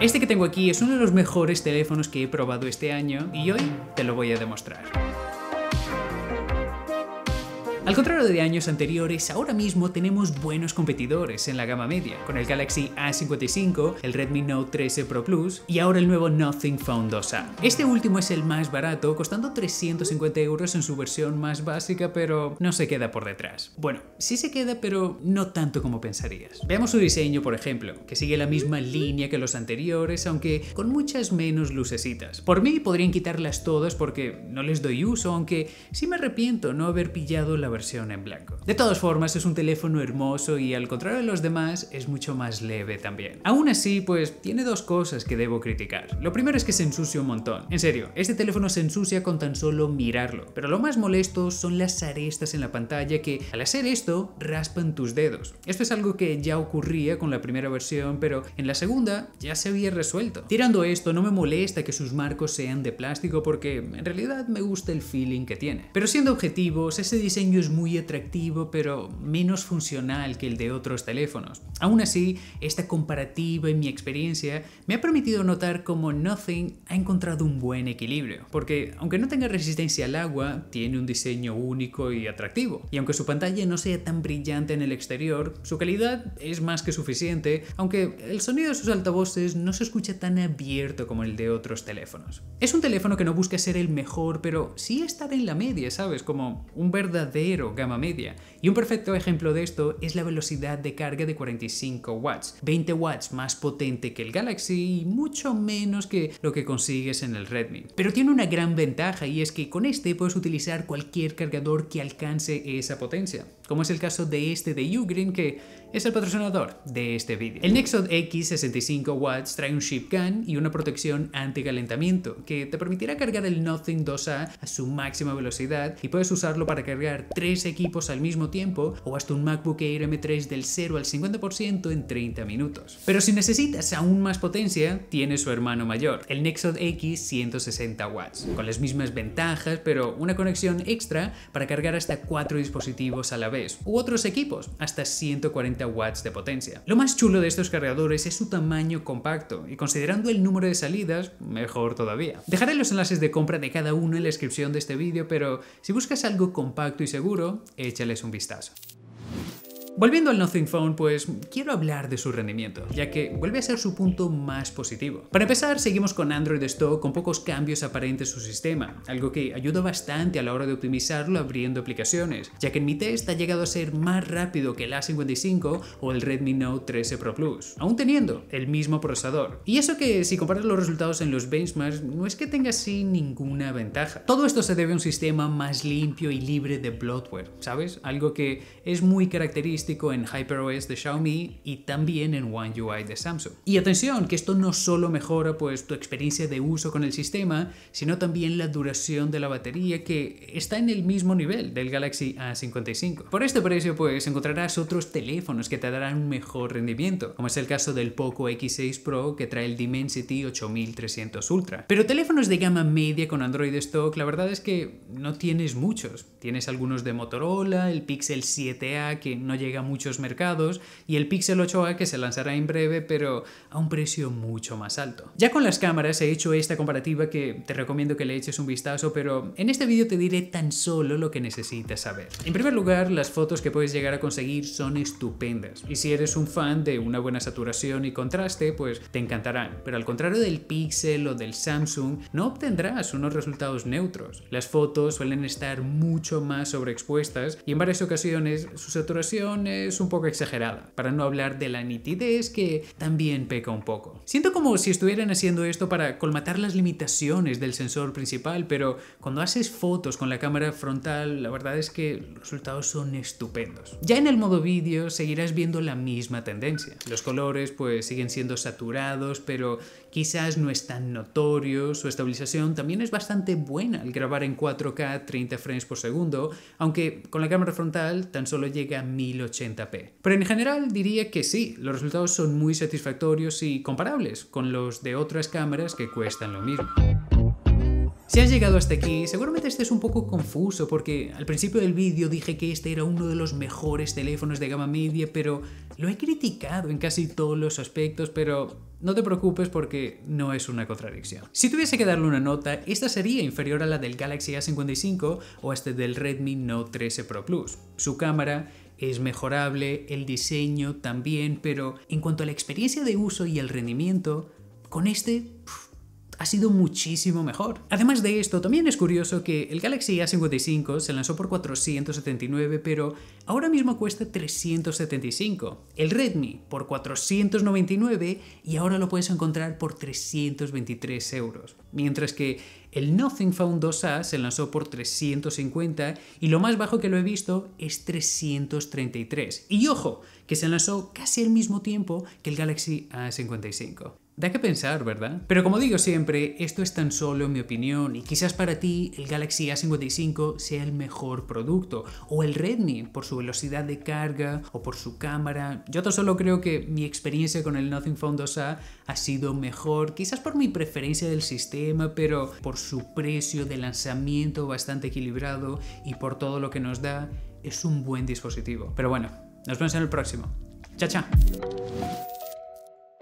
Este que tengo aquí es uno de los mejores teléfonos que he probado este año y hoy te lo voy a demostrar. Al contrario de años anteriores, ahora mismo tenemos buenos competidores en la gama media, con el Galaxy A55, el Redmi Note 13 Pro Plus y ahora el nuevo Nothing Phone 2A. Este último es el más barato, costando 350 euros en su versión más básica, pero no se queda por detrás. Bueno, sí se queda, pero no tanto como pensarías. Veamos su diseño, por ejemplo, que sigue la misma línea que los anteriores, aunque con muchas menos lucecitas. Por mí podrían quitarlas todas porque no les doy uso, aunque sí me arrepiento no haber pillado la versión versión en blanco. De todas formas, es un teléfono hermoso y al contrario de los demás, es mucho más leve también. Aún así, pues tiene dos cosas que debo criticar. Lo primero es que se ensucia un montón. En serio, este teléfono se ensucia con tan solo mirarlo, pero lo más molesto son las arestas en la pantalla que, al hacer esto, raspan tus dedos. Esto es algo que ya ocurría con la primera versión, pero en la segunda ya se había resuelto. Tirando esto, no me molesta que sus marcos sean de plástico porque en realidad me gusta el feeling que tiene. Pero siendo objetivos, ese diseño es muy atractivo, pero menos funcional que el de otros teléfonos. Aún así, esta comparativa en mi experiencia me ha permitido notar cómo Nothing ha encontrado un buen equilibrio, porque aunque no tenga resistencia al agua, tiene un diseño único y atractivo. Y aunque su pantalla no sea tan brillante en el exterior, su calidad es más que suficiente, aunque el sonido de sus altavoces no se escucha tan abierto como el de otros teléfonos. Es un teléfono que no busca ser el mejor, pero sí estar en la media, ¿sabes? Como un verdadero gama media. Y un perfecto ejemplo de esto es la velocidad de carga de 45 watts, 20 watts más potente que el Galaxy y mucho menos que lo que consigues en el Redmi. Pero tiene una gran ventaja y es que con este puedes utilizar cualquier cargador que alcance esa potencia, como es el caso de este de Ugreen que es el patrocinador de este vídeo. El Nexod X 65 watts trae un chip CAN y una protección anti calentamiento que te permitirá cargar el Nothing 2A a su máxima velocidad y puedes usarlo para cargar tres equipos al mismo tiempo o hasta un MacBook Air M3 del 0 al 50% en 30 minutos. Pero si necesitas aún más potencia, tiene su hermano mayor, el Nexod X 160 watts, con las mismas ventajas, pero una conexión extra para cargar hasta cuatro dispositivos a la vez, u otros equipos, hasta 140 watts de potencia. Lo más chulo de estos cargadores es su tamaño compacto, y considerando el número de salidas, mejor todavía. Dejaré los enlaces de compra de cada uno en la descripción de este vídeo, pero si buscas algo compacto y seguro, seguro, échales un vistazo. Volviendo al Nothing Phone, pues quiero hablar de su rendimiento, ya que vuelve a ser su punto más positivo. Para empezar, seguimos con Android Stock con pocos cambios aparentes en su sistema, algo que ayuda bastante a la hora de optimizarlo abriendo aplicaciones, ya que en mi test ha llegado a ser más rápido que el A55 o el Redmi Note 13 Pro Plus, aún teniendo el mismo procesador. Y eso que si comparas los resultados en los benchmarks, no es que tenga así ninguna ventaja. Todo esto se debe a un sistema más limpio y libre de bloatware, ¿sabes? Algo que es muy característico en HyperOS de Xiaomi y también en One UI de Samsung. Y atención, que esto no solo mejora pues tu experiencia de uso con el sistema, sino también la duración de la batería que está en el mismo nivel del Galaxy A55. Por este precio pues encontrarás otros teléfonos que te darán un mejor rendimiento, como es el caso del Poco X6 Pro que trae el Dimensity 8300 Ultra. Pero teléfonos de gama media con Android Stock, la verdad es que no tienes muchos. Tienes algunos de Motorola, el Pixel 7a que no llega llega a muchos mercados, y el Pixel 8a que se lanzará en breve, pero a un precio mucho más alto. Ya con las cámaras he hecho esta comparativa que te recomiendo que le eches un vistazo, pero en este vídeo te diré tan solo lo que necesitas saber. En primer lugar, las fotos que puedes llegar a conseguir son estupendas, y si eres un fan de una buena saturación y contraste, pues te encantarán, pero al contrario del Pixel o del Samsung, no obtendrás unos resultados neutros. Las fotos suelen estar mucho más sobreexpuestas y en varias ocasiones su saturación es un poco exagerada, para no hablar de la nitidez que también peca un poco. Siento como si estuvieran haciendo esto para colmatar las limitaciones del sensor principal, pero cuando haces fotos con la cámara frontal, la verdad es que los resultados son estupendos. Ya en el modo vídeo seguirás viendo la misma tendencia. Los colores pues siguen siendo saturados, pero quizás no es tan notorio, su estabilización también es bastante buena al grabar en 4K 30 frames por segundo, aunque con la cámara frontal tan solo llega a 1080 p Pero en general diría que sí, los resultados son muy satisfactorios y comparables con los de otras cámaras que cuestan lo mismo. Si has llegado hasta aquí, seguramente estés un poco confuso porque al principio del vídeo dije que este era uno de los mejores teléfonos de gama media, pero lo he criticado en casi todos los aspectos, pero no te preocupes porque no es una contradicción. Si tuviese que darle una nota, esta sería inferior a la del Galaxy A55 o a este del Redmi Note 13 Pro Plus. Su cámara es mejorable, el diseño también, pero en cuanto a la experiencia de uso y el rendimiento, con este ha sido muchísimo mejor. Además de esto, también es curioso que el Galaxy A55 se lanzó por 479, pero ahora mismo cuesta 375. El Redmi por 499 y ahora lo puedes encontrar por 323 euros. Mientras que el Nothing Phone 2A se lanzó por 350 y lo más bajo que lo he visto es 333. Y ojo, que se lanzó casi al mismo tiempo que el Galaxy A55. Da que pensar, ¿verdad? Pero como digo siempre, esto es tan solo mi opinión y quizás para ti el Galaxy A55 sea el mejor producto o el Redmi por su velocidad de carga o por su cámara. Yo tan solo creo que mi experiencia con el Nothing Phone 2A ha sido mejor, quizás por mi preferencia del sistema, pero por su precio de lanzamiento bastante equilibrado y por todo lo que nos da, es un buen dispositivo. Pero bueno, nos vemos en el próximo. Chao, chao.